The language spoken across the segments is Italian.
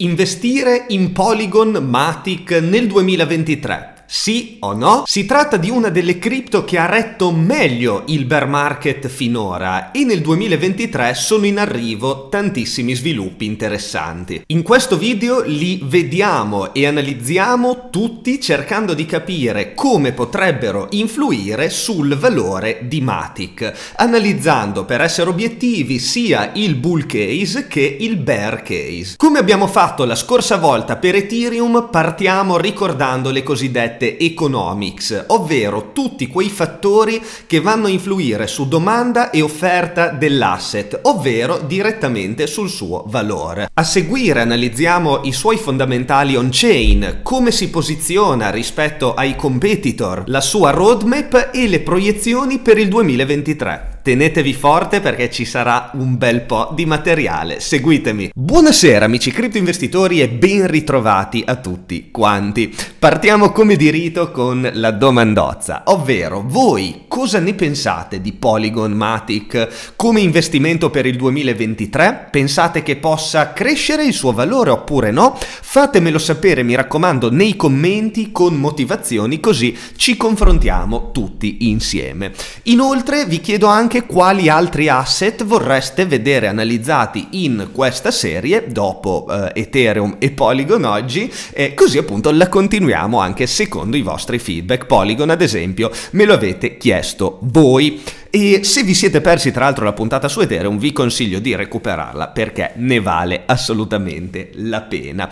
Investire in Polygon Matic nel 2023. Sì o no? Si tratta di una delle cripto che ha retto meglio il bear market finora e nel 2023 sono in arrivo tantissimi sviluppi interessanti. In questo video li vediamo e analizziamo tutti cercando di capire come potrebbero influire sul valore di Matic, analizzando per essere obiettivi sia il bull case che il bear case. Come abbiamo fatto la scorsa volta per Ethereum partiamo ricordando le cosiddette cosiddette economics, ovvero tutti quei fattori che vanno a influire su domanda e offerta dell'asset, ovvero direttamente sul suo valore. A seguire analizziamo i suoi fondamentali on-chain, come si posiziona rispetto ai competitor, la sua roadmap e le proiezioni per il 2023 tenetevi forte perché ci sarà un bel po' di materiale, seguitemi. Buonasera amici criptoinvestitori e ben ritrovati a tutti quanti. Partiamo come di rito con la domandozza, ovvero voi cosa ne pensate di Polygon Matic come investimento per il 2023? Pensate che possa crescere il suo valore oppure no? Fatemelo sapere, mi raccomando, nei commenti con motivazioni così ci confrontiamo tutti insieme. Inoltre vi chiedo anche anche quali altri asset vorreste vedere analizzati in questa serie dopo eh, Ethereum e Polygon oggi e così appunto la continuiamo anche secondo i vostri feedback. Polygon ad esempio me lo avete chiesto voi. E se vi siete persi tra l'altro la puntata su Ethereum vi consiglio di recuperarla perché ne vale assolutamente la pena.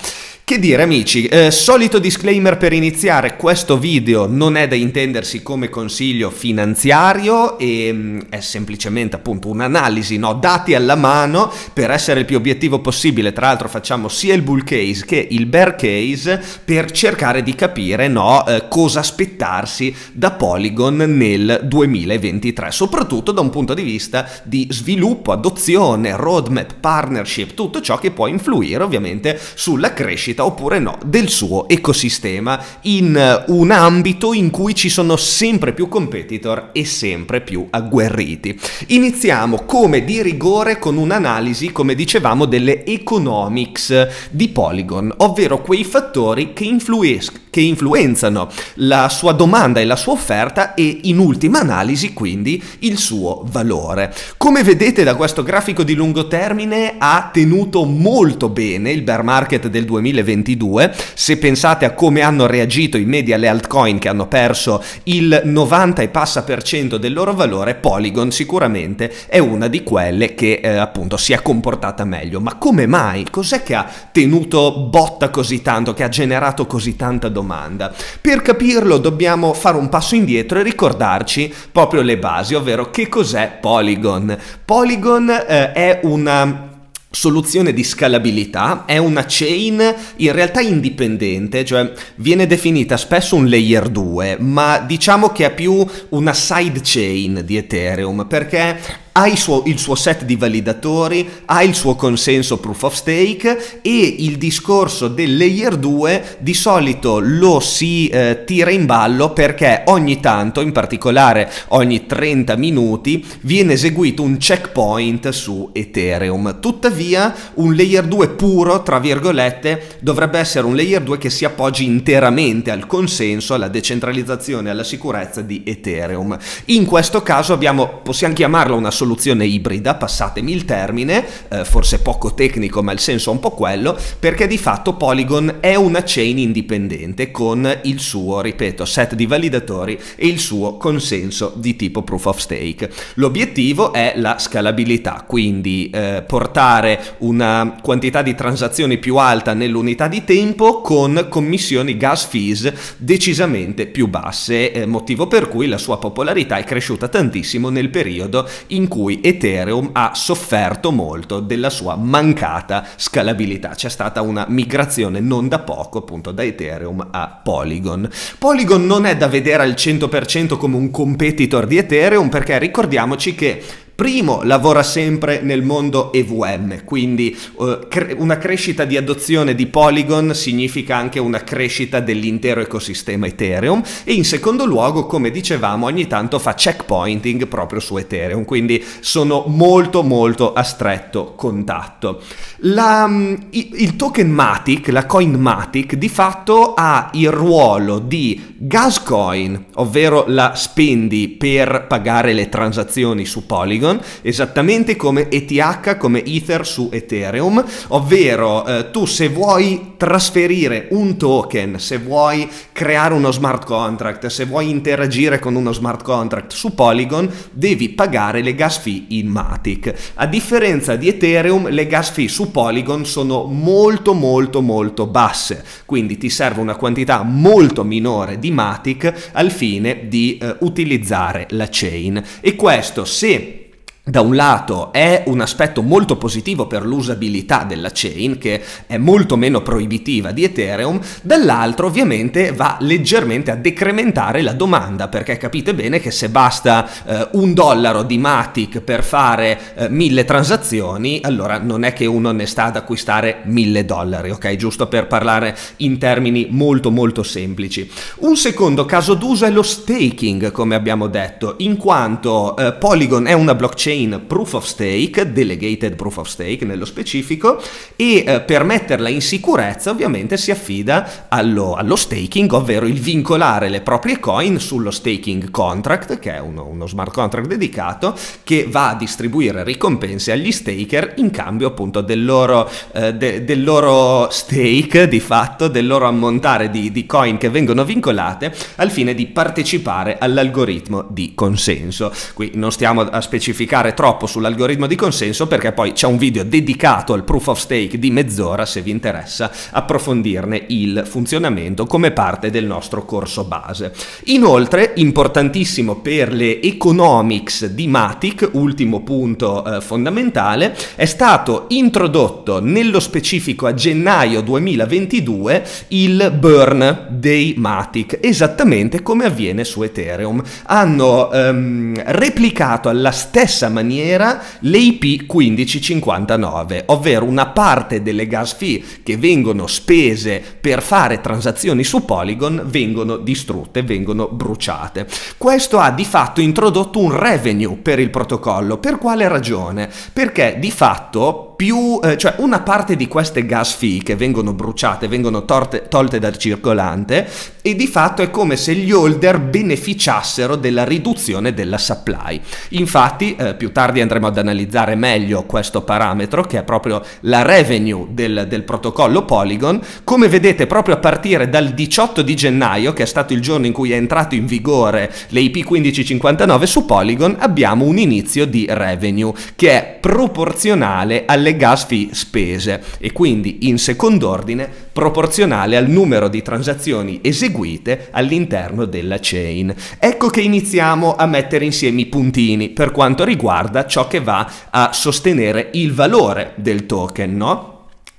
Che dire amici, eh, solito disclaimer per iniziare, questo video non è da intendersi come consiglio finanziario, e, mh, mm, è semplicemente appunto un'analisi, no? dati alla mano per essere il più obiettivo possibile, tra l'altro facciamo sia il bull case che il bear case per cercare di capire no, eh, cosa aspettarsi da Polygon nel 2023, soprattutto da un punto di vista di sviluppo, adozione, roadmap, partnership, tutto ciò che può influire ovviamente sulla crescita crescita oppure no del suo ecosistema in eh, un ambito in cui ci sono sempre più competitor e sempre più agguerriti. Iniziamo come di rigore con un'analisi, come dicevamo, delle economics di Polygon, ovvero quei fattori che influiscono che influenzano la sua domanda e la sua offerta e in ultima analisi quindi il suo valore. Come vedete da questo grafico di lungo termine ha tenuto molto bene il bear market del 2022, se pensate a come hanno reagito i media le altcoin che hanno perso il 90 e passa per cento del loro valore, Polygon sicuramente è una di quelle che eh, appunto si è comportata meglio. Ma come mai? Cos'è che ha tenuto botta così tanto, che ha generato così tanta domanda? domanda. Per capirlo dobbiamo fare un passo indietro e ricordarci proprio le basi, ovvero che cos'è Polygon. Polygon eh, è una soluzione di scalabilità è una chain in realtà indipendente, cioè viene definita spesso un layer 2, ma diciamo che è più una side chain di Ethereum perché ha suo, il suo set di validatori, ha il suo consenso proof of stake e il discorso del layer 2 di solito lo si eh, tira in ballo perché ogni tanto, in particolare ogni 30 minuti, viene eseguito un checkpoint su Ethereum. Tuttavia un layer 2 puro, tra virgolette, dovrebbe essere un layer 2 che si appoggi interamente al consenso, alla decentralizzazione, alla sicurezza di Ethereum. In questo caso abbiamo, possiamo chiamarla una soluzione ibrida, passatemi il termine, eh, forse poco tecnico ma il senso è un po' quello, perché di fatto Polygon è una chain indipendente con il suo, ripeto, set di validatori e il suo consenso di tipo proof of stake. L'obiettivo è la scalabilità, quindi eh, portare una quantità di transazioni più alta nell'unità di tempo con commissioni gas fees decisamente più basse, eh, motivo per cui la sua popolarità è cresciuta tantissimo nel periodo in cui Ethereum ha sofferto molto della sua mancata scalabilità. C'è stata una migrazione non da poco appunto da Ethereum a Polygon. Polygon non è da vedere al 100% come un competitor di Ethereum perché ricordiamoci che Primo, lavora sempre nel mondo EVM, quindi eh, cre- una crescita di adozione di Polygon significa anche una crescita dell'intero ecosistema Ethereum e in secondo luogo, come dicevamo, ogni tanto fa checkpointing proprio su Ethereum, quindi sono molto molto a stretto contatto. La, mm, il Matic, la coin Matic, di fatto ha il ruolo di gas coin, ovvero la spendi per pagare le transazioni su Polygon, esattamente come ETH, come Ether su Ethereum, ovvero eh, tu se vuoi trasferire un token, se vuoi creare uno smart contract, se vuoi interagire con uno smart contract su Polygon, devi pagare le gas fee in Matic. A differenza di Ethereum, le gas fee su Polygon sono molto molto molto basse, quindi ti serve una quantità molto minore di Matic al fine di eh, utilizzare la chain. E questo se da un lato è un aspetto molto positivo per l'usabilità della chain, che è molto meno proibitiva di Ethereum, dall'altro ovviamente va leggermente a decrementare la domanda, perché capite bene che se basta eh, un dollaro di Matic per fare eh, mille transazioni, allora non è che uno ne sta ad acquistare mille dollari, ok? Giusto per parlare in termini molto molto semplici. Un secondo caso d'uso è lo staking, come abbiamo detto, in quanto eh, Polygon è una blockchain blockchain proof of stake, delegated proof of stake nello specifico, e eh, per metterla in sicurezza ovviamente si affida allo, allo, staking, ovvero il vincolare le proprie coin sullo staking contract, che è uno, uno smart contract dedicato, che va a distribuire ricompense agli staker in cambio appunto del loro, eh, de, del loro stake, di fatto, del loro ammontare di, di coin che vengono vincolate al fine di partecipare all'algoritmo di consenso. Qui non stiamo a specificare puntare troppo sull'algoritmo di consenso perché poi c'è un video dedicato al proof of stake di mezz'ora se vi interessa approfondirne il funzionamento come parte del nostro corso base. Inoltre, importantissimo per le economics di Matic, ultimo punto eh, fondamentale, è stato introdotto nello specifico a gennaio 2022 il burn dei Matic, esattamente come avviene su Ethereum. Hanno ehm, replicato alla stessa maniera le IP1559, ovvero una parte delle gas fee che vengono spese per fare transazioni su Polygon vengono distrutte, vengono bruciate. Questo ha di fatto introdotto un revenue per il protocollo. Per quale ragione? Perché di fatto più, eh, cioè una parte di queste gas fee che vengono bruciate, vengono torte, tolte dal circolante e di fatto è come se gli holder beneficiassero della riduzione della supply. Infatti eh, più tardi andremo ad analizzare meglio questo parametro che è proprio la revenue del, del protocollo Polygon, come vedete proprio a partire dal 18 di gennaio, che è stato il giorno in cui è entrato in vigore l'IP 1559 su Polygon, abbiamo un inizio di revenue che è proporzionale alle gas fee spese e quindi in secondo ordine proporzionale al numero di transazioni eseguite all'interno della chain. Ecco che iniziamo a mettere insieme i puntini per quanto riguarda riguarda ciò che va a sostenere il valore del token, no?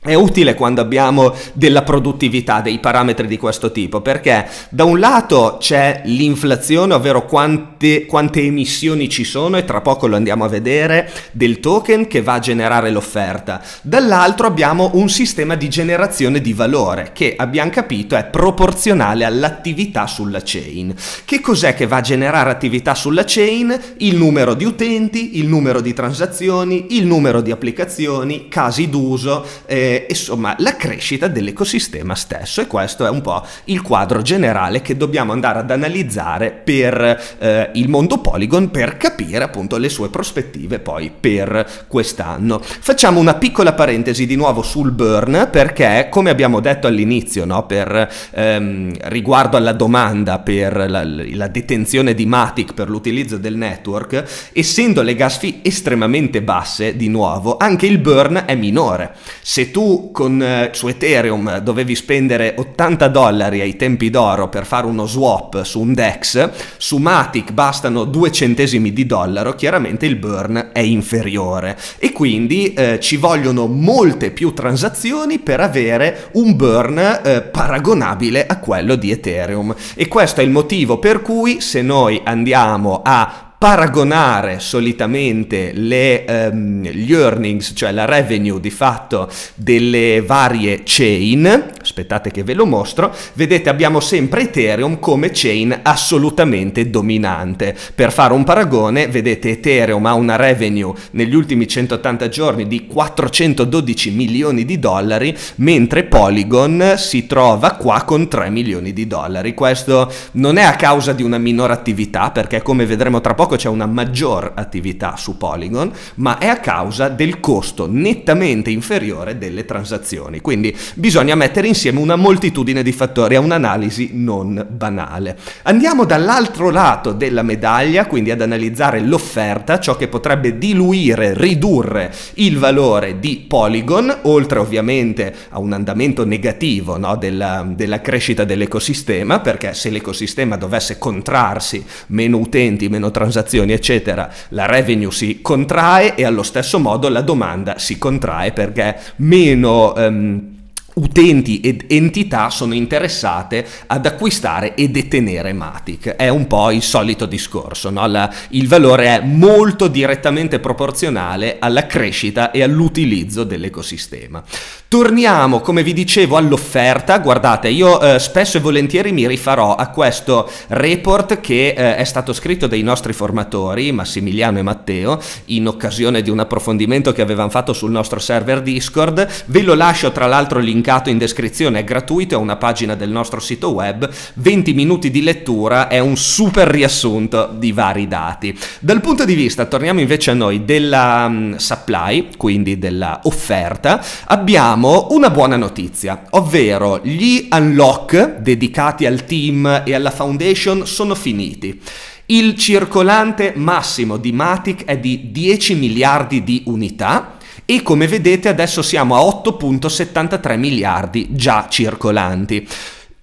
È utile quando abbiamo della produttività, dei parametri di questo tipo, perché da un lato c'è l'inflazione, ovvero quante, quante, emissioni ci sono, e tra poco lo andiamo a vedere, del token che va a generare l'offerta. Dall'altro abbiamo un sistema di generazione di valore che abbiamo capito è proporzionale all'attività sulla chain. Che cos'è che va a generare attività sulla chain? Il numero di utenti, il numero di transazioni, il numero di applicazioni, casi d'uso. Eh, eh, insomma la crescita dell'ecosistema stesso e questo è un po' il quadro generale che dobbiamo andare ad analizzare per eh, il mondo Polygon per capire appunto le sue prospettive poi per quest'anno. Facciamo una piccola parentesi di nuovo sul burn perché come abbiamo detto all'inizio no, per, ehm, riguardo alla domanda per la, la detenzione di Matic per l'utilizzo del network, essendo le gas fee estremamente basse di nuovo anche il burn è minore. Se tu con, eh, su Ethereum eh, dovevi spendere 80 dollari ai tempi d'oro per fare uno swap su un DEX, su Matic bastano 2 centesimi di dollaro, chiaramente il burn è inferiore e quindi eh, ci vogliono molte più transazioni per avere un burn eh, paragonabile a quello di Ethereum. E questo è il motivo per cui se noi andiamo a paragonare solitamente le, ehm, gli earnings, cioè la revenue di fatto delle varie chain aspettate che ve lo mostro, vedete abbiamo sempre Ethereum come chain assolutamente dominante. Per fare un paragone, vedete Ethereum ha una revenue negli ultimi 180 giorni di 412 milioni di dollari, mentre Polygon si trova qua con 3 milioni di dollari. Questo non è a causa di una minore attività, perché come vedremo tra poco c'è una maggior attività su Polygon, ma è a causa del costo nettamente inferiore delle transazioni. Quindi bisogna mettere insieme insieme una moltitudine di fattori, a un'analisi non banale. Andiamo dall'altro lato della medaglia, quindi ad analizzare l'offerta, ciò che potrebbe diluire, ridurre il valore di Polygon, oltre ovviamente a un andamento negativo no, della, della crescita dell'ecosistema, perché se l'ecosistema dovesse contrarsi, meno utenti, meno transazioni, eccetera, la revenue si contrae e allo stesso modo la domanda si contrae perché meno... Um, utenti ed entità sono interessate ad acquistare e detenere Matic. È un po' il solito discorso, no? La, il valore è molto direttamente proporzionale alla crescita e all'utilizzo dell'ecosistema. Torniamo, come vi dicevo, all'offerta. Guardate, io eh, spesso e volentieri mi rifarò a questo report che eh, è stato scritto dai nostri formatori, Massimiliano e Matteo, in occasione di un approfondimento che avevamo fatto sul nostro server Discord. Ve lo lascio tra l'altro link linkato in descrizione, è gratuito, è una pagina del nostro sito web, 20 minuti di lettura, è un super riassunto di vari dati. Dal punto di vista, torniamo invece a noi, della mm, supply, quindi della offerta, abbiamo una buona notizia, ovvero gli unlock dedicati al team e alla foundation sono finiti. Il circolante massimo di Matic è di 10 miliardi di unità e come vedete adesso siamo a 8.73 miliardi già circolanti.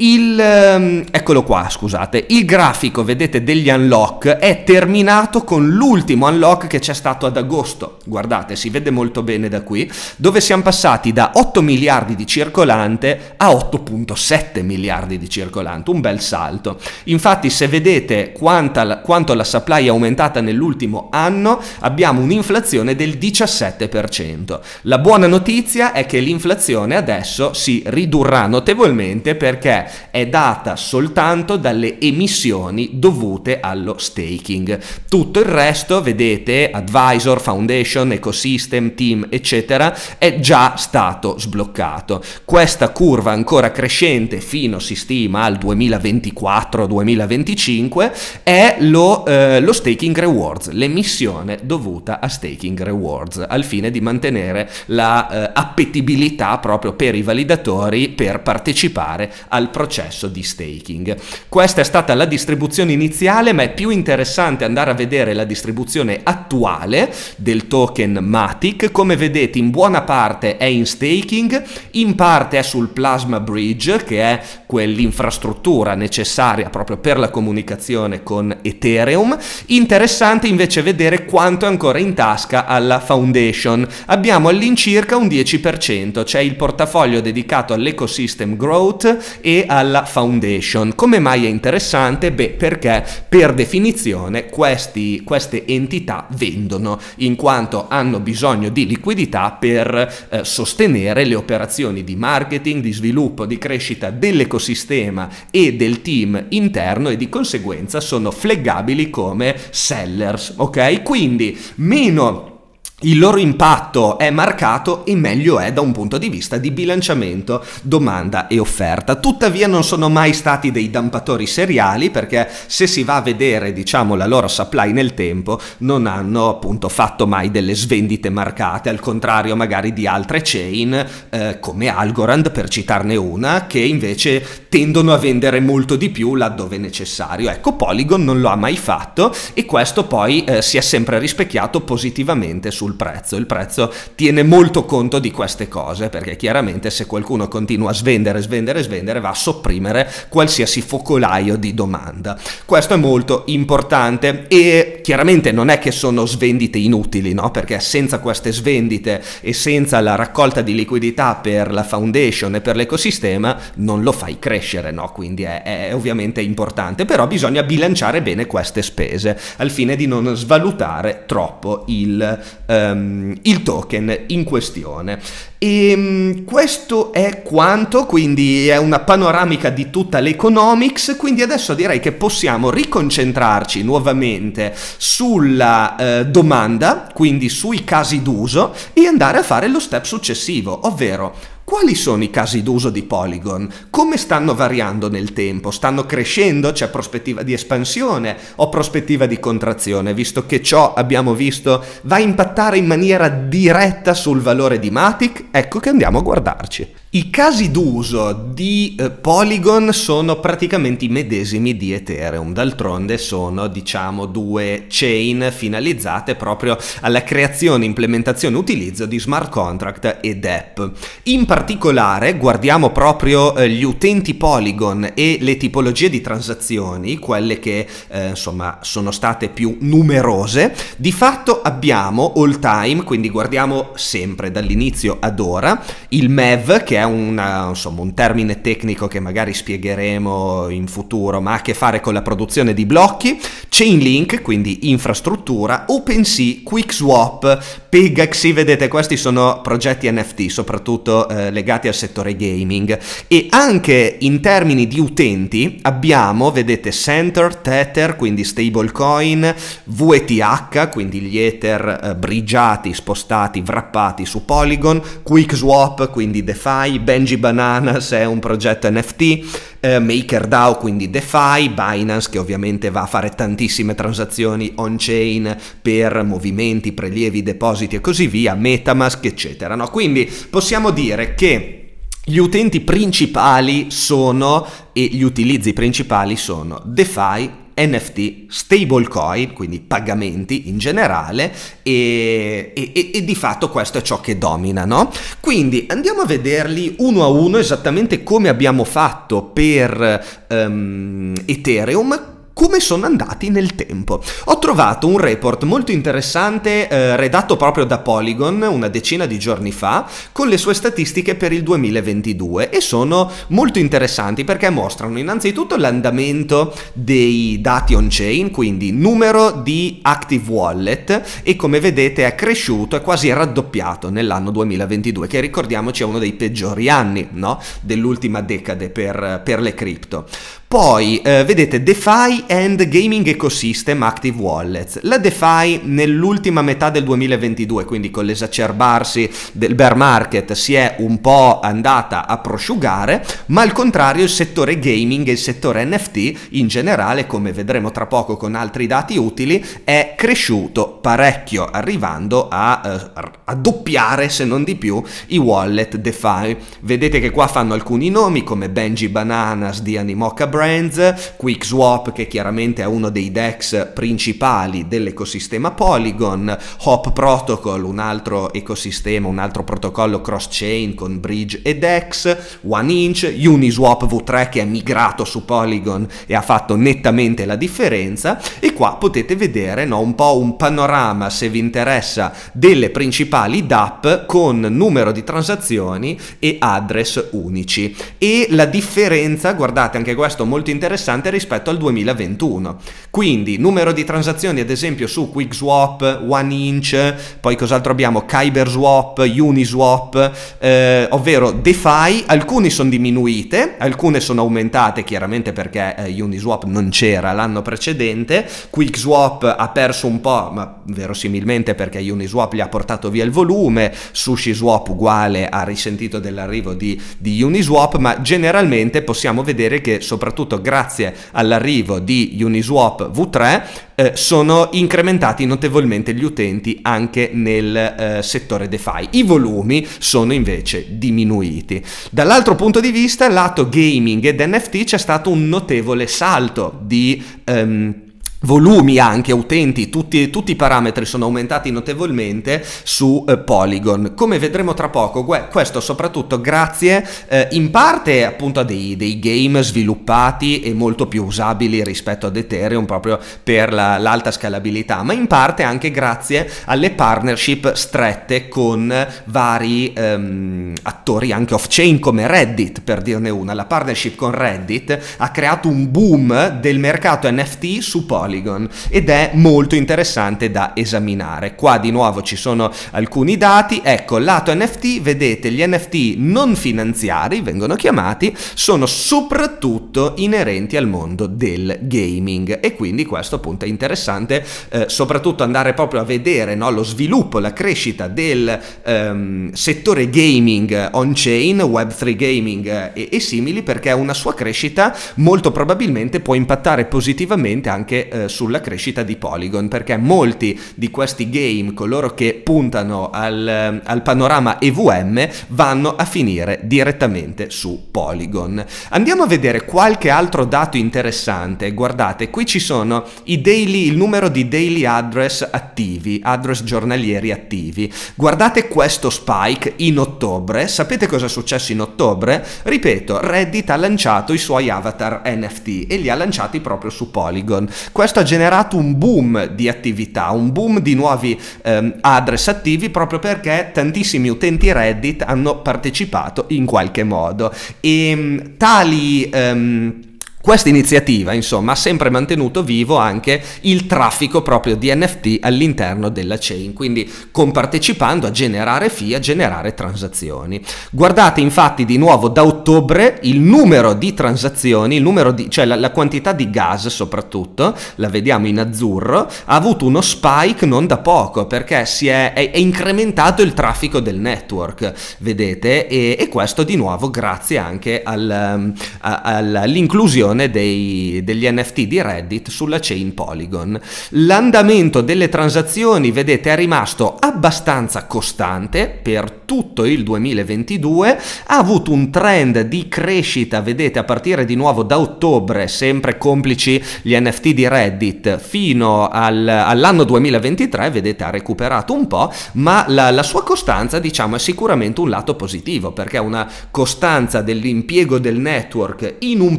Il, ehm, eccolo qua, scusate, il grafico, vedete, degli unlock è terminato con l'ultimo unlock che c'è stato ad agosto, guardate, si vede molto bene da qui, dove siamo passati da 8 miliardi di circolante a 8.7 miliardi di circolante, un bel salto. Infatti se vedete quanta, quanto la supply è aumentata nell'ultimo anno, abbiamo un'inflazione del 17%. La buona notizia è che l'inflazione adesso si ridurrà notevolmente perché è data soltanto dalle emissioni dovute allo staking. Tutto il resto, vedete, advisor, foundation, ecosystem, team, eccetera, è già stato sbloccato. Questa curva ancora crescente fino, si stima, al 2024-2025 è lo, eh, lo staking rewards, l'emissione dovuta a staking rewards, al fine di mantenere la eh, appetibilità proprio per i validatori per partecipare al progetto processo di staking. Questa è stata la distribuzione iniziale, ma è più interessante andare a vedere la distribuzione attuale del token Matic. Come vedete in buona parte è in staking, in parte è sul Plasma Bridge, che è quell'infrastruttura necessaria proprio per la comunicazione con Ethereum. Interessante invece vedere quanto è ancora in tasca alla Foundation. Abbiamo all'incirca un 10%, c'è cioè il portafoglio dedicato all'ecosystem growth e alla foundation. Come mai è interessante? Beh, perché per definizione questi, queste entità vendono, in quanto hanno bisogno di liquidità per eh, sostenere le operazioni di marketing, di sviluppo, di crescita dell'ecosistema e del team interno e di conseguenza sono fleggabili come sellers, ok? Quindi meno il loro impatto è marcato e meglio è da un punto di vista di bilanciamento domanda e offerta. Tuttavia non sono mai stati dei dampatori seriali perché se si va a vedere diciamo la loro supply nel tempo non hanno appunto fatto mai delle svendite marcate, al contrario magari di altre chain eh, come Algorand per citarne una che invece tendono a vendere molto di più laddove necessario. Ecco Polygon non lo ha mai fatto e questo poi eh, si è sempre rispecchiato positivamente sul sul prezzo. Il prezzo tiene molto conto di queste cose perché chiaramente se qualcuno continua a svendere, svendere, svendere va a sopprimere qualsiasi focolaio di domanda. Questo è molto importante e chiaramente non è che sono svendite inutili, no? Perché senza queste svendite e senza la raccolta di liquidità per la foundation e per l'ecosistema non lo fai crescere, no? Quindi è, è ovviamente importante, però bisogna bilanciare bene queste spese al fine di non svalutare troppo il eh, ehm, il token in questione. E ehm, questo è quanto, quindi è una panoramica di tutta l'economics, quindi adesso direi che possiamo riconcentrarci nuovamente sulla eh, domanda, quindi sui casi d'uso e andare a fare lo step successivo, ovvero quali sono i casi d'uso di Polygon? Come stanno variando nel tempo? Stanno crescendo? C'è prospettiva di espansione o prospettiva di contrazione? Visto che ciò, abbiamo visto, va a impattare in maniera diretta sul valore di Matic, ecco che andiamo a guardarci. I casi d'uso di eh, Polygon sono praticamente i medesimi di Ethereum, d'altronde sono diciamo due chain finalizzate proprio alla creazione, implementazione e utilizzo di smart contract ed app. In particolare guardiamo proprio eh, gli utenti Polygon e le tipologie di transazioni, quelle che eh, insomma sono state più numerose, di fatto abbiamo all time, quindi guardiamo sempre dall'inizio ad ora, il MEV che è è una, insomma, un termine tecnico che magari spiegheremo in futuro, ma ha a che fare con la produzione di blocchi, Chainlink, quindi infrastruttura, OpenSea, QuickSwap, Pigaxi, vedete, questi sono progetti NFT, soprattutto eh, legati al settore gaming. E anche in termini di utenti abbiamo, vedete, Center, Tether, quindi stablecoin, VTH, quindi gli Ether eh, brigiati, spostati, wrappati su Polygon, QuickSwap, quindi DeFi, Benji Bananas è un progetto NFT, eh, MakerDAO, quindi DeFi, Binance che ovviamente va a fare tantissime transazioni on-chain per movimenti, prelievi, depositi depositi e così via, Metamask, eccetera. No? Quindi possiamo dire che gli utenti principali sono e gli utilizzi principali sono DeFi, NFT, stablecoin, quindi pagamenti in generale, e, e, e, di fatto questo è ciò che domina, no? Quindi andiamo a vederli uno a uno esattamente come abbiamo fatto per um, Ethereum come sono andati nel tempo. Ho trovato un report molto interessante eh, redatto proprio da Polygon una decina di giorni fa con le sue statistiche per il 2022 e sono molto interessanti perché mostrano innanzitutto l'andamento dei dati on-chain, quindi numero di active wallet e come vedete è cresciuto, è quasi raddoppiato nell'anno 2022 che ricordiamoci è uno dei peggiori anni no? dell'ultima decade per, per le cripto. Poi eh, vedete DeFi and Gaming Ecosystem Active Wallets. La DeFi nell'ultima metà del 2022, quindi con l'esacerbarsi del bear market, si è un po' andata a prosciugare, ma al contrario il settore gaming e il settore NFT in generale, come vedremo tra poco con altri dati utili, è cresciuto parecchio, arrivando a, eh, doppiare se non di più i wallet DeFi. Vedete che qua fanno alcuni nomi come Benji Bananas di Animoca Brand, Brands, QuickSwap che chiaramente è uno dei DEX principali dell'ecosistema Polygon, Hop Protocol, un altro ecosistema, un altro protocollo cross-chain con Bridge e DEX, OneInch, Uniswap V3 che è migrato su Polygon e ha fatto nettamente la differenza e qua potete vedere no, un po' un panorama se vi interessa delle principali DAP con numero di transazioni e address unici e la differenza guardate anche questo molto interessante rispetto al 2021. Quindi numero di transazioni ad esempio su QuickSwap, OneInch, poi cos'altro abbiamo? KyberSwap, Uniswap, eh, ovvero DeFi, alcune sono diminuite, alcune sono aumentate chiaramente perché eh, Uniswap non c'era l'anno precedente, QuickSwap ha perso un po', ma verosimilmente perché Uniswap gli ha portato via il volume, SushiSwap uguale ha risentito dell'arrivo di, di Uniswap, ma generalmente possiamo vedere che soprattutto soprattutto grazie all'arrivo di Uniswap V3, eh, sono incrementati notevolmente gli utenti anche nel eh, settore DeFi. I volumi sono invece diminuiti. Dall'altro punto di vista, lato gaming ed NFT c'è stato un notevole salto di... Ehm, volumi anche, utenti, tutti, tutti, i parametri sono aumentati notevolmente su eh, Polygon. Come vedremo tra poco, questo soprattutto grazie eh, in parte appunto a dei, dei, game sviluppati e molto più usabili rispetto ad Ethereum proprio per la, l'alta scalabilità, ma in parte anche grazie alle partnership strette con vari ehm, attori anche off-chain come Reddit, per dirne una. La partnership con Reddit ha creato un boom del mercato NFT su Polygon Polygon ed è molto interessante da esaminare. Qua di nuovo ci sono alcuni dati, ecco lato NFT vedete gli NFT non finanziari vengono chiamati sono soprattutto inerenti al mondo del gaming e quindi questo appunto è interessante eh, soprattutto andare proprio a vedere no, lo sviluppo, la crescita del ehm, settore gaming on chain, web3 gaming eh, e, e, simili perché una sua crescita molto probabilmente può impattare positivamente anche eh, eh, sulla crescita di Polygon, perché molti di questi game, coloro che puntano al, eh, al panorama EVM, vanno a finire direttamente su Polygon. Andiamo a vedere qualche altro dato interessante. Guardate, qui ci sono i daily, il numero di daily address attivi, address giornalieri attivi. Guardate questo spike in ottobre. Sapete cosa è successo in ottobre? Ripeto, Reddit ha lanciato i suoi avatar NFT e li ha lanciati proprio su Polygon. Questo questo ha generato un boom di attività, un boom di nuovi ehm, address attivi proprio perché tantissimi utenti Reddit hanno partecipato in qualche modo e ehm, tali ehm, questa iniziativa, insomma, ha sempre mantenuto vivo anche il traffico proprio di NFT all'interno della chain, quindi compartecipando a generare fee, a generare transazioni. Guardate infatti di nuovo da ottobre il numero di transazioni, numero di, cioè la, la quantità di gas soprattutto, la vediamo in azzurro, ha avuto uno spike non da poco perché si è, è, è incrementato il traffico del network, vedete, e, e questo di nuovo grazie anche al, um, all'inclusione diffusione dei, degli NFT di Reddit sulla chain Polygon. L'andamento delle transazioni, vedete, è rimasto abbastanza costante per tutto il 2022, ha avuto un trend di crescita, vedete, a partire di nuovo da ottobre, sempre complici gli NFT di Reddit, fino al, all'anno 2023, vedete, ha recuperato un po', ma la, la sua costanza, diciamo, è sicuramente un lato positivo, perché è una costanza dell'impiego del network in un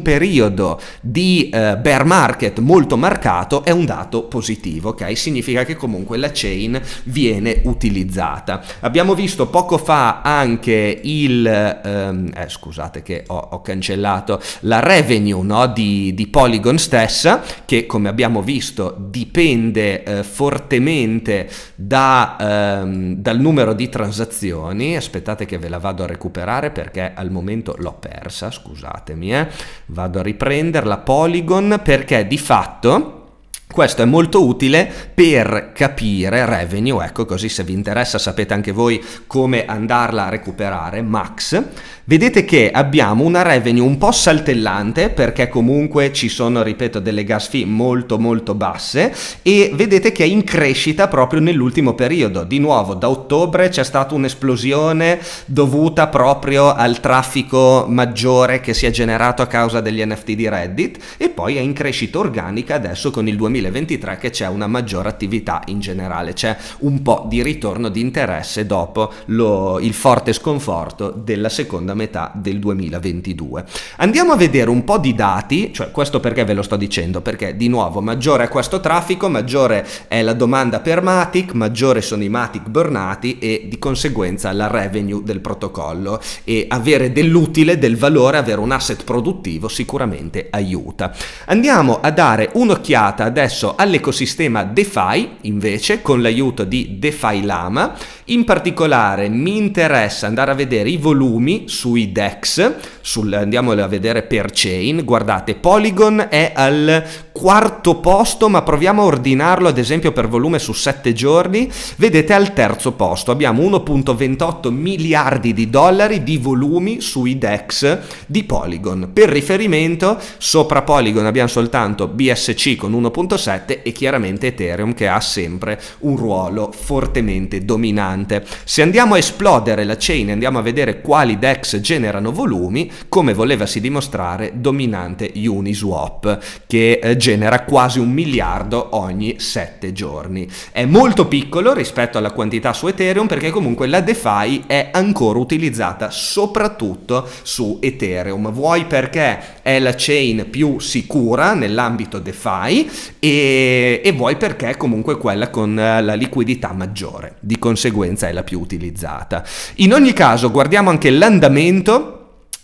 periodo trend di eh, bear market molto marcato è un dato positivo, ok? Significa che comunque la chain viene utilizzata. Abbiamo visto poco fa anche il ehm, eh, scusate che ho, ho, cancellato la revenue no? di, di, Polygon stessa che come abbiamo visto dipende eh, fortemente da, ehm, dal numero di transazioni. Aspettate che ve la vado a recuperare perché al momento l'ho persa, scusatemi, eh. Vado a riprendere prenderla Polygon perché di fatto questo è molto utile per capire revenue, ecco così se vi interessa sapete anche voi come andarla a recuperare, max. Vedete che abbiamo una revenue un po' saltellante perché comunque ci sono, ripeto, delle gas fee molto molto basse e vedete che è in crescita proprio nell'ultimo periodo. Di nuovo da ottobre c'è stata un'esplosione dovuta proprio al traffico maggiore che si è generato a causa degli NFT di Reddit e poi è in crescita organica adesso con il 2020. 2023 che c'è una maggiore attività in generale, c'è un po' di ritorno di interesse dopo lo, il forte sconforto della seconda metà del 2022. Andiamo a vedere un po' di dati, cioè questo perché ve lo sto dicendo, perché di nuovo maggiore è questo traffico, maggiore è la domanda per Matic, maggiore sono i Matic burnati e di conseguenza la revenue del protocollo e avere dell'utile, del valore, avere un asset produttivo sicuramente aiuta. Andiamo a dare un'occhiata adesso accesso all'ecosistema DeFi, invece, con l'aiuto di DeFi Lama. In particolare mi interessa andare a vedere i volumi sui DEX, sul, andiamolo a vedere per chain. Guardate, Polygon è al quarto posto, ma proviamo a ordinarlo ad esempio per volume su 7 giorni, vedete al terzo posto abbiamo 1.28 miliardi di dollari di volumi sui DEX di Polygon. Per riferimento, sopra Polygon abbiamo soltanto BSC con 1.7 e chiaramente Ethereum che ha sempre un ruolo fortemente dominante. Se andiamo a esplodere la chain e andiamo a vedere quali DEX generano volumi, come volevasi dimostrare, dominante Uniswap che eh, genera quasi un miliardo ogni 7 giorni. È molto piccolo rispetto alla quantità su Ethereum perché comunque la DeFi è ancora utilizzata soprattutto su Ethereum. Vuoi perché è la chain più sicura nell'ambito DeFi e, e vuoi perché è comunque quella con eh, la liquidità maggiore, di conseguenza è la più utilizzata. In ogni caso guardiamo anche l'andamento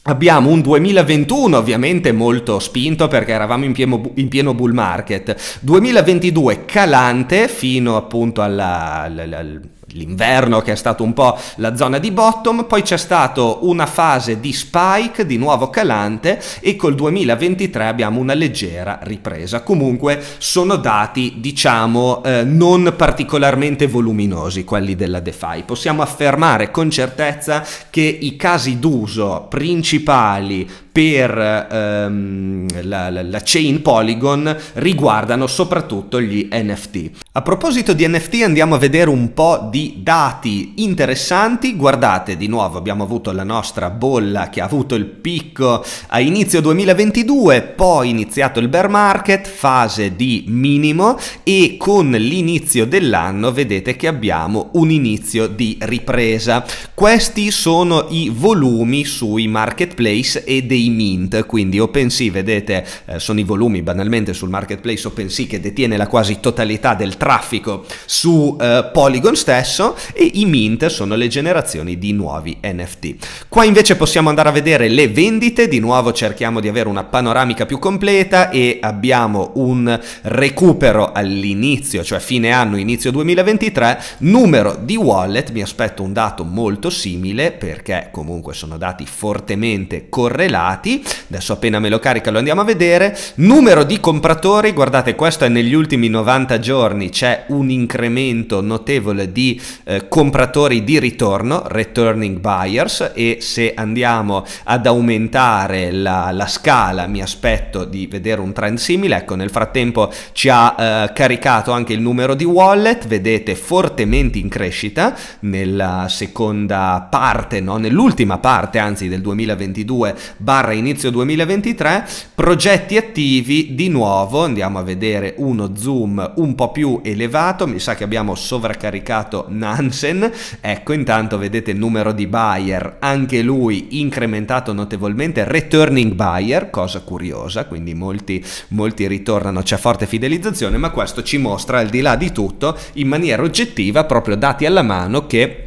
Abbiamo un 2021 ovviamente molto spinto perché eravamo in pieno, in pieno bull market, 2022 calante fino appunto alla, alla, alla l'inverno che è stato un po' la zona di bottom, poi c'è stata una fase di spike di nuovo calante e col 2023 abbiamo una leggera ripresa. Comunque sono dati diciamo eh, non particolarmente voluminosi quelli della DeFi. Possiamo affermare con certezza che i casi d'uso principali per ehm, la, la, la chain Polygon riguardano soprattutto gli NFT. A proposito di NFT andiamo a vedere un po' di dati interessanti, guardate di nuovo abbiamo avuto la nostra bolla che ha avuto il picco a inizio 2022, poi iniziato il bear market, fase di minimo e con l'inizio dell'anno vedete che abbiamo un inizio di ripresa. Questi sono i volumi sui marketplace e dei mint, quindi OpenSea, vedete, eh, sono i volumi banalmente sul marketplace OpenSea che detiene la quasi totalità del traffico su eh, Polygon stesso e i mint sono le generazioni di nuovi NFT. Qua invece possiamo andare a vedere le vendite, di nuovo cerchiamo di avere una panoramica più completa e abbiamo un recupero all'inizio, cioè fine anno, inizio 2023, numero di wallet, mi aspetto un dato molto simile perché comunque sono dati fortemente correlati caricati, adesso appena me lo carica lo andiamo a vedere, numero di compratori, guardate questo è negli ultimi 90 giorni, c'è un incremento notevole di eh, compratori di ritorno, returning buyers e se andiamo ad aumentare la, la, scala mi aspetto di vedere un trend simile, ecco nel frattempo ci ha eh, caricato anche il numero di wallet, vedete fortemente in crescita nella seconda parte, no? nell'ultima parte anzi del 2022 barra inizio 2023, progetti attivi di nuovo, andiamo a vedere uno zoom un po' più elevato, mi sa che abbiamo sovraccaricato Nansen, ecco intanto vedete il numero di buyer, anche lui incrementato notevolmente, returning buyer, cosa curiosa, quindi molti, molti ritornano, c'è forte fidelizzazione, ma questo ci mostra al di là di tutto in maniera oggettiva, proprio dati alla mano, che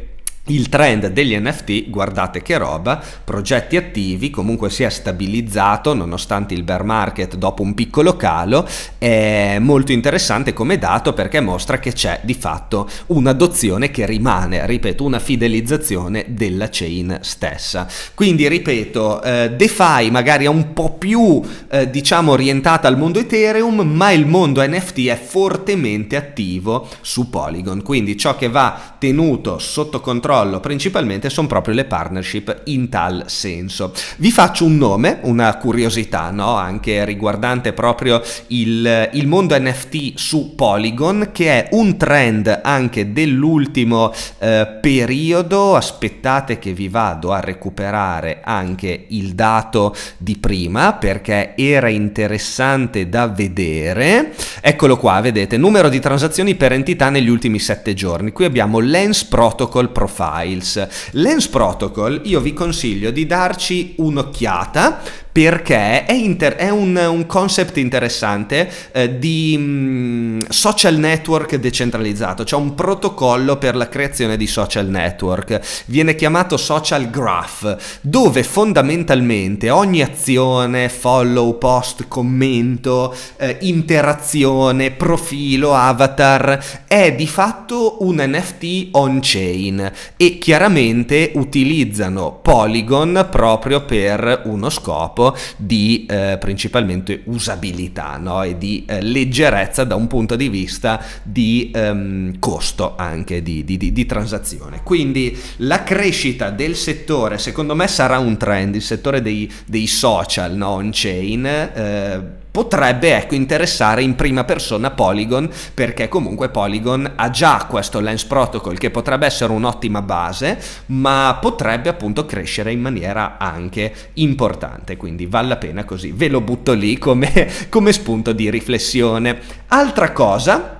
il trend degli NFT, guardate che roba, progetti attivi comunque si è stabilizzato nonostante il bear market dopo un piccolo calo, è molto interessante come dato perché mostra che c'è di fatto un'adozione che rimane, ripeto, una fidelizzazione della chain stessa. Quindi ripeto, eh, DeFi magari è un po' più eh, diciamo orientata al mondo Ethereum, ma il mondo NFT è fortemente attivo su Polygon, quindi ciò che va tenuto sotto controllo controllo principalmente sono proprio le partnership in tal senso. Vi faccio un nome, una curiosità no? anche riguardante proprio il, il mondo NFT su Polygon che è un trend anche dell'ultimo eh, periodo, aspettate che vi vado a recuperare anche il dato di prima perché era interessante da vedere. Eccolo qua, vedete, numero di transazioni per entità negli ultimi sette giorni. Qui abbiamo Lens Protocol Profile files. Lens Protocol io vi consiglio di darci un'occhiata perché è, inter- è un, un, concept interessante eh, di mh, mm, social network decentralizzato, cioè un protocollo per la creazione di social network. Viene chiamato social graph, dove fondamentalmente ogni azione, follow, post, commento, eh, interazione, profilo, avatar, è di fatto un NFT on-chain e chiaramente utilizzano Polygon proprio per uno scopo sviluppo di eh, principalmente usabilità no? e di eh, leggerezza da un punto di vista di ehm, costo anche di, di, di, di, transazione. Quindi la crescita del settore secondo me sarà un trend, il settore dei, dei social no? on-chain. Eh, potrebbe ecco, interessare in prima persona Polygon perché comunque Polygon ha già questo Lens Protocol che potrebbe essere un'ottima base ma potrebbe appunto crescere in maniera anche importante quindi vale la pena così ve lo butto lì come, come spunto di riflessione altra cosa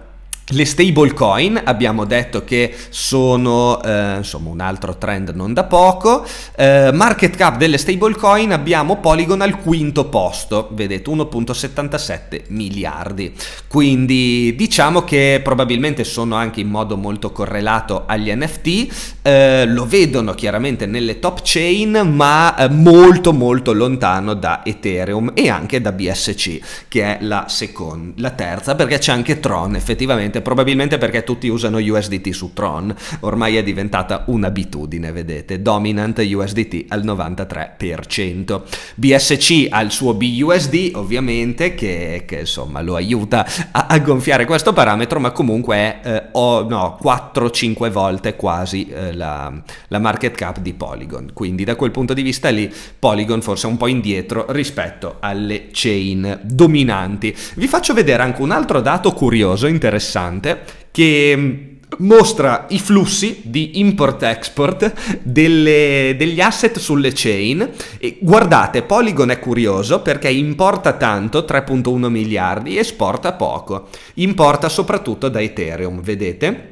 le stablecoin abbiamo detto che sono eh, insomma un altro trend non da poco. Eh, market cap delle stablecoin abbiamo Polygon al quinto posto, vedete 1.77 miliardi. Quindi diciamo che probabilmente sono anche in modo molto correlato agli NFT, eh, lo vedono chiaramente nelle top chain, ma eh, molto molto lontano da Ethereum e anche da BSC, che è la seconda, la terza, perché c'è anche Tron effettivamente probabilmente perché tutti usano USDT su Tron, ormai è diventata un'abitudine, vedete, dominant USDT al 93%. BSC ha il suo BUSD ovviamente che, che insomma lo aiuta a, a, gonfiare questo parametro, ma comunque è eh, oh, no, 4-5 volte quasi eh, la, la market cap di Polygon, quindi da quel punto di vista lì Polygon forse è un po' indietro rispetto alle chain dominanti. Vi faccio vedere anche un altro dato curioso, interessante, interessante che mm, mostra i flussi di import-export degli asset sulle chain e guardate Polygon è curioso perché importa tanto 3.1 miliardi esporta poco importa soprattutto da Ethereum vedete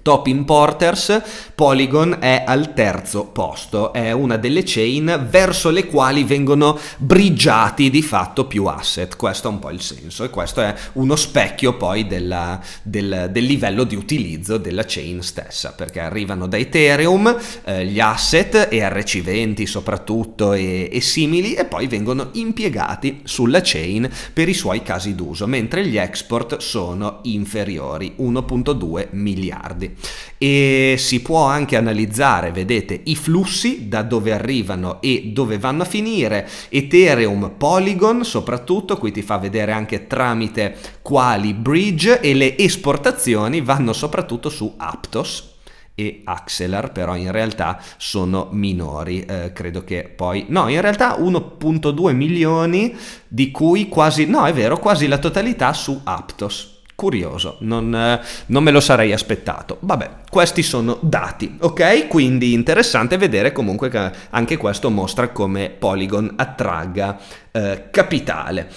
Top importers, Polygon è al terzo posto, è una delle chain verso le quali vengono briggiati di fatto più asset, questo è un po' il senso e questo è uno specchio poi della, del, del, livello di utilizzo della chain stessa, perché arrivano da Ethereum eh, gli asset, ERC20 soprattutto e, e simili e poi vengono impiegati sulla chain per i suoi casi d'uso, mentre gli export sono inferiori, 1.2 miliardi miliardi. E si può anche analizzare, vedete, i flussi da dove arrivano e dove vanno a finire. Ethereum, Polygon soprattutto, qui ti fa vedere anche tramite quali bridge e le esportazioni vanno soprattutto su Aptos e Axelar però in realtà sono minori eh, credo che poi no in realtà 1.2 milioni di cui quasi no è vero quasi la totalità su Aptos curioso, non, eh, non, me lo sarei aspettato. Vabbè, questi sono dati, ok? Quindi interessante vedere comunque che anche questo mostra come Polygon attragga eh, capitale.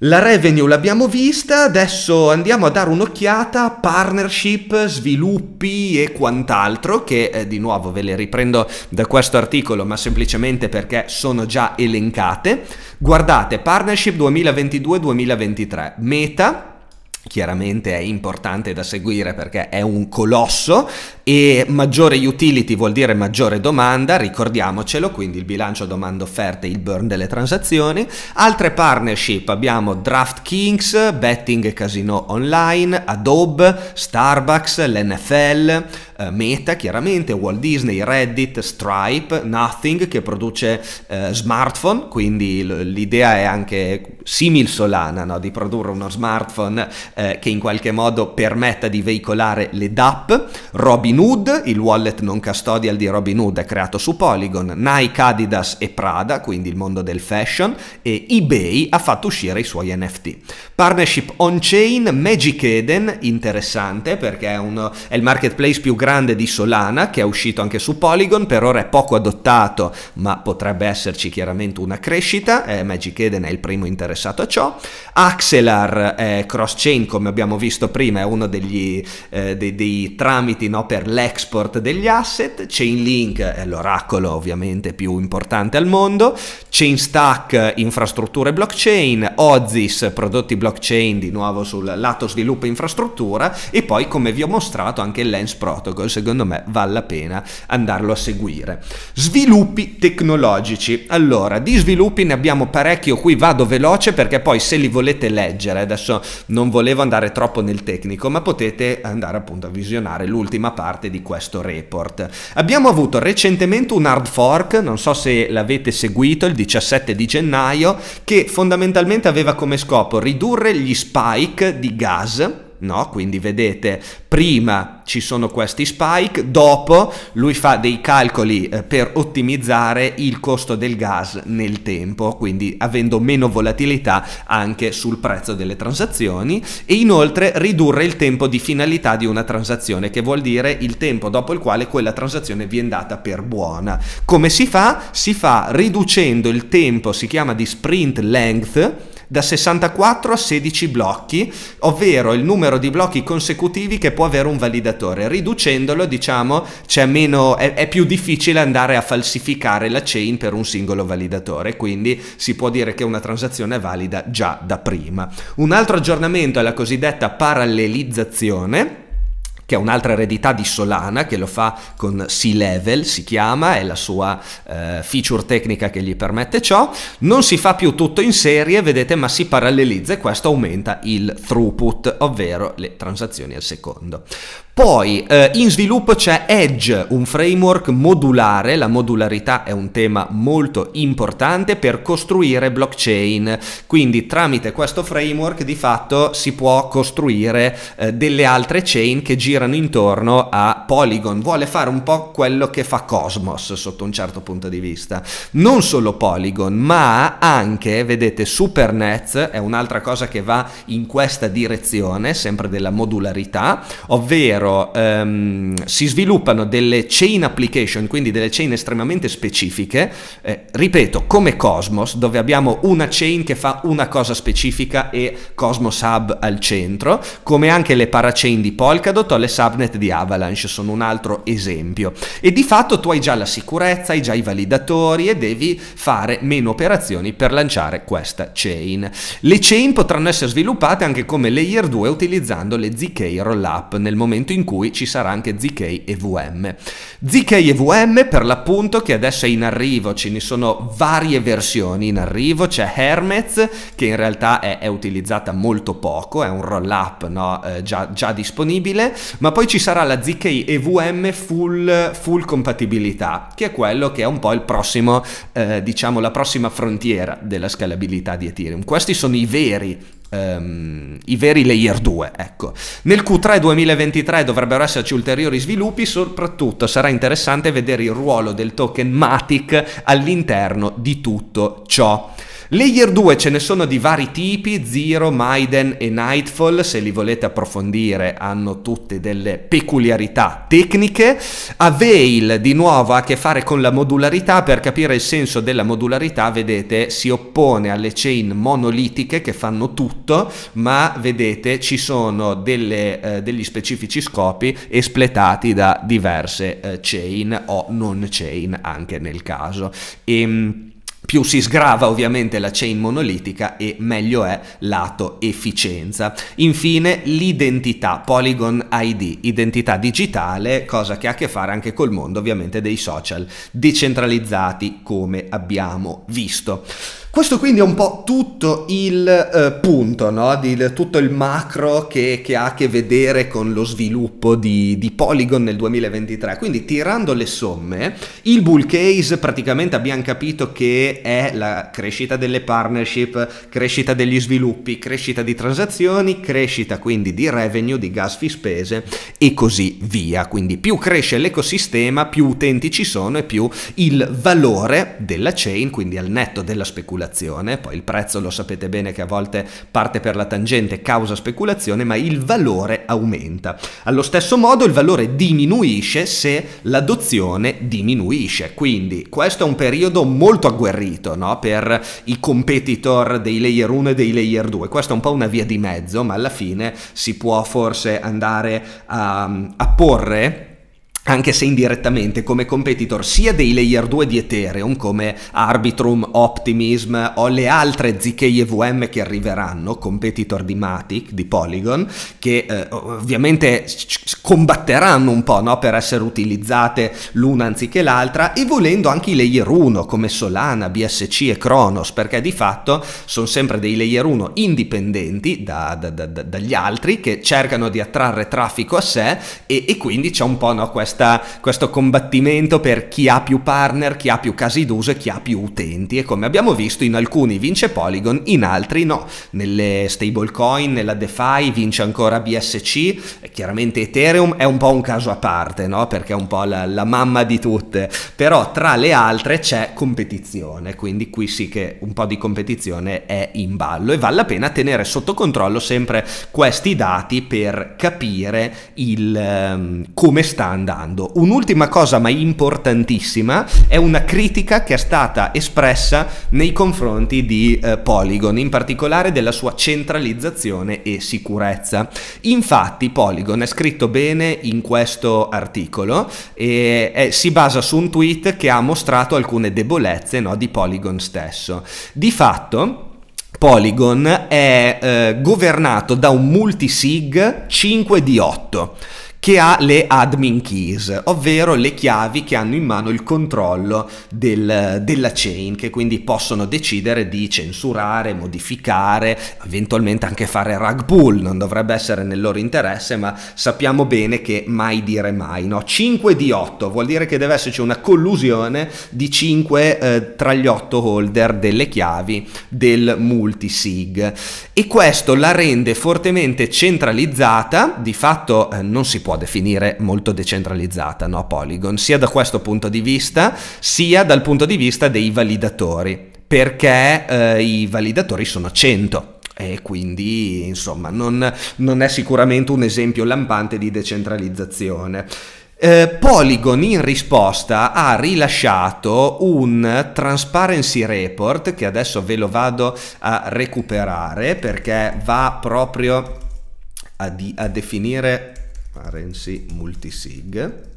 La revenue l'abbiamo vista, adesso andiamo a dare un'occhiata a partnership, sviluppi e quant'altro, che eh, di nuovo ve le riprendo da questo articolo, ma semplicemente perché sono già elencate. Guardate, partnership 2022-2023, Meta, chiaramente è importante da seguire perché è un colosso e maggiore utility vuol dire maggiore domanda, ricordiamocelo, quindi il bilancio domanda offerta e il burn delle transazioni. Altre partnership abbiamo DraftKings, Betting Casino Online, Adobe, Starbucks, l'NFL, eh, Meta chiaramente, Walt Disney, Reddit, Stripe, Nothing che produce eh, smartphone, quindi l'idea è anche simil Solana no? di produrre uno smartphone eh, che in qualche modo permetta di veicolare le DAP, Robinhood, il wallet non custodial di Robinhood è creato su Polygon, Nike, Adidas e Prada, quindi il mondo del fashion, e eBay ha fatto uscire i suoi NFT. Partnership on-chain, Magic Eden, interessante perché è, uno, è il marketplace più grande grande di Solana che è uscito anche su Polygon, per ora è poco adottato ma potrebbe esserci chiaramente una crescita, eh, Magic Eden è il primo interessato a ciò, Axelar eh, cross-chain come abbiamo visto prima è uno degli, eh, dei, dei, tramiti no, per l'export degli asset, Chainlink è l'oracolo ovviamente più importante al mondo, Chainstack infrastrutture blockchain, Ozis prodotti blockchain di nuovo sul lato sviluppo infrastruttura e poi come vi ho mostrato anche il Lens Protocol Orgol, secondo me vale la pena andarlo a seguire. Sviluppi tecnologici. Allora, di sviluppi ne abbiamo parecchio, qui vado veloce perché poi se li volete leggere, adesso non volevo andare troppo nel tecnico, ma potete andare appunto a visionare l'ultima parte di questo report. Abbiamo avuto recentemente un hard fork, non so se l'avete seguito, il 17 di gennaio, che fondamentalmente aveva come scopo ridurre gli spike di gas no? Quindi vedete, prima ci sono questi spike, dopo lui fa dei calcoli eh, per ottimizzare il costo del gas nel tempo, quindi avendo meno volatilità anche sul prezzo delle transazioni e inoltre ridurre il tempo di finalità di una transazione, che vuol dire il tempo dopo il quale quella transazione viene data per buona. Come si fa? Si fa riducendo il tempo, si chiama di sprint length, da 64 a 16 blocchi, ovvero il numero di blocchi consecutivi che può avere un validatore. Riducendolo, diciamo, meno, è, è, più difficile andare a falsificare la chain per un singolo validatore, quindi si può dire che una transazione è valida già da prima. Un altro aggiornamento è la cosiddetta parallelizzazione che è un'altra eredità di Solana che lo fa con C-Level, si chiama, è la sua eh, feature tecnica che gli permette ciò. Non si fa più tutto in serie, vedete, ma si parallelizza e questo aumenta il throughput, ovvero le transazioni al secondo. Poi eh, in sviluppo c'è Edge, un framework modulare, la modularità è un tema molto importante per costruire blockchain, quindi tramite questo framework di fatto si può costruire eh, delle altre chain che girano intorno a Polygon, vuole fare un po' quello che fa Cosmos sotto un certo punto di vista, non solo Polygon ma anche, vedete, Supernets è un'altra cosa che va in questa direzione, sempre della modularità, ovvero ovvero ehm, si sviluppano delle chain application, quindi delle chain estremamente specifiche, eh, ripeto, come Cosmos, dove abbiamo una chain che fa una cosa specifica e Cosmos Hub al centro, come anche le parachain di Polkadot o le subnet di Avalanche sono un altro esempio. E di fatto tu hai già la sicurezza, hai già i validatori e devi fare meno operazioni per lanciare questa chain. Le chain potranno essere sviluppate anche come layer 2 utilizzando le ZK rollup nel momento in in cui ci sarà anche ZK e VM. ZK e VM per l'appunto che adesso è in arrivo, ce ne sono varie versioni in arrivo, c'è Hermez che in realtà è, è utilizzata molto poco, è un roll up no? eh, già, già, disponibile, ma poi ci sarà la ZK e VM full, full compatibilità, che è quello che è un po' il prossimo, eh, diciamo la prossima frontiera della scalabilità di Ethereum. Questi sono i veri Um, i veri layer 2. Ecco. Nel Q3 2023 dovrebbero esserci ulteriori sviluppi, soprattutto sarà interessante vedere il ruolo del token Matic all'interno di tutto ciò. Layer 2 ce ne sono di vari tipi, Zero, Maiden e Nightfall, se li volete approfondire hanno tutte delle peculiarità tecniche. A Veil di nuovo ha a che fare con la modularità, per capire il senso della modularità vedete si oppone alle chain monolitiche che fanno tutto, ma vedete ci sono delle, eh, degli specifici scopi espletati da diverse eh, chain o non chain anche nel caso. E, ehm, più si sgrava ovviamente la chain monolitica e meglio è lato efficienza. Infine l'identità, Polygon ID, identità digitale, cosa che ha a che fare anche col mondo ovviamente dei social decentralizzati come abbiamo visto. Questo quindi è un po' tutto il eh, punto, no? di, tutto il macro che, che, ha a che vedere con lo sviluppo di, di, Polygon nel 2023. Quindi tirando le somme, il bull case praticamente abbiamo capito che è la crescita delle partnership, crescita degli sviluppi, crescita di transazioni, crescita quindi di revenue, di gas fee spese e così via. Quindi più cresce l'ecosistema, più utenti ci sono e più il valore della chain, quindi al netto della speculazione speculazione, poi il prezzo lo sapete bene che a volte parte per la tangente causa speculazione, ma il valore aumenta. Allo stesso modo il valore diminuisce se l'adozione diminuisce, quindi questo è un periodo molto agguerrito no? per i competitor dei layer 1 e dei layer 2, questa è un po' una via di mezzo, ma alla fine si può forse andare a, a porre anche se indirettamente come competitor sia dei layer 2 di Ethereum come Arbitrum, Optimism o le altre ZKEVM che arriveranno, competitor di Matic, di Polygon, che eh, ovviamente combatteranno un po' no? per essere utilizzate l'una anziché l'altra e volendo anche i layer 1 come Solana, BSC e Kronos perché di fatto sono sempre dei layer 1 indipendenti da, da, da, dagli altri che cercano di attrarre traffico a sé e, e quindi c'è un po' no, questa questa, questo combattimento per chi ha più partner, chi ha più casi d'uso e chi ha più utenti e come abbiamo visto in alcuni vince Polygon, in altri no, nelle stablecoin, nella DeFi vince ancora BSC, chiaramente Ethereum è un po' un caso a parte, no? perché è un po' la, la mamma di tutte, però tra le altre c'è competizione, quindi qui sì che un po' di competizione è in ballo e vale la pena tenere sotto controllo sempre questi dati per capire il, um, come sta andando parlando. Un'ultima cosa, ma importantissima, è una critica che è stata espressa nei confronti di eh, Polygon, in particolare della sua centralizzazione e sicurezza. Infatti Polygon è scritto bene in questo articolo e è, eh, si basa su un tweet che ha mostrato alcune debolezze no, di Polygon stesso. Di fatto, Polygon è eh, governato da un multisig 5 di 8 che ha le admin keys, ovvero le chiavi che hanno in mano il controllo del, della chain, che quindi possono decidere di censurare, modificare, eventualmente anche fare rug pull, non dovrebbe essere nel loro interesse, ma sappiamo bene che mai dire mai, no? 5 di 8 vuol dire che deve esserci una collusione di 5 eh, tra gli 8 holder delle chiavi del multisig e questo la rende fortemente centralizzata, di fatto eh, non si può definire molto decentralizzata, no? Polygon, sia da questo punto di vista, sia dal punto di vista dei validatori, perché eh, i validatori sono 100 e quindi insomma non, non è sicuramente un esempio lampante di decentralizzazione. Eh, Polygon in risposta ha rilasciato un transparency report che adesso ve lo vado a recuperare perché va proprio a, di, a definire Renzi Multisig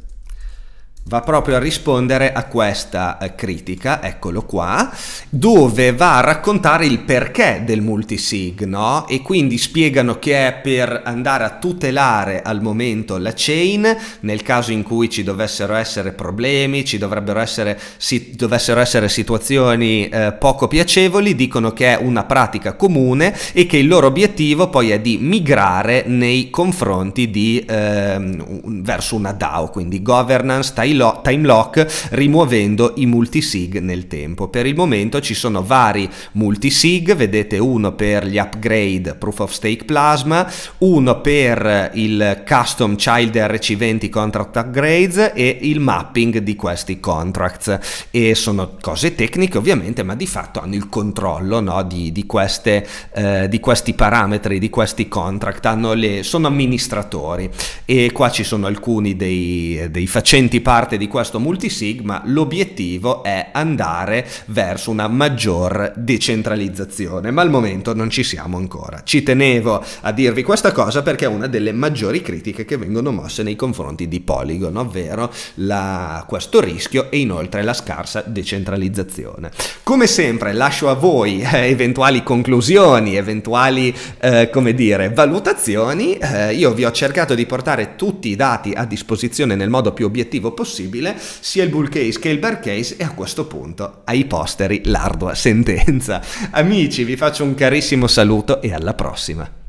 va proprio a rispondere a questa eh, critica, eccolo qua, dove va a raccontare il perché del multisig, no? E quindi spiegano che è per andare a tutelare al momento la chain nel caso in cui ci dovessero essere problemi, ci dovrebbero essere, si, dovessero essere situazioni eh, poco piacevoli, dicono che è una pratica comune e che il loro obiettivo poi è di migrare nei confronti di eh, verso una DAO, quindi governance, Thailandia lo- time lock rimuovendo i multisig nel tempo. Per il momento ci sono vari multisig, vedete uno per gli upgrade Proof of Stake Plasma, uno per il custom child RC20 contract upgrades e il mapping di questi contracts. E sono cose tecniche ovviamente, ma di fatto hanno il controllo no, di, di, queste, eh, di, questi parametri, di questi contract, le, sono amministratori. E qua ci sono alcuni dei, dei facenti parte parte di questo multisig, ma l'obiettivo è andare verso una maggior decentralizzazione, ma al momento non ci siamo ancora. Ci tenevo a dirvi questa cosa perché è una delle maggiori critiche che vengono mosse nei confronti di Polygon, ovvero la, questo rischio e inoltre la scarsa decentralizzazione. Come sempre lascio a voi eh, eventuali conclusioni, eventuali eh, come dire, valutazioni, eh, io vi ho cercato di portare tutti i dati a disposizione nel modo più obiettivo possibile possibile sia il bull case che il bear case e a questo punto ai posteri l'ardua sentenza. Amici vi faccio un carissimo saluto e alla prossima!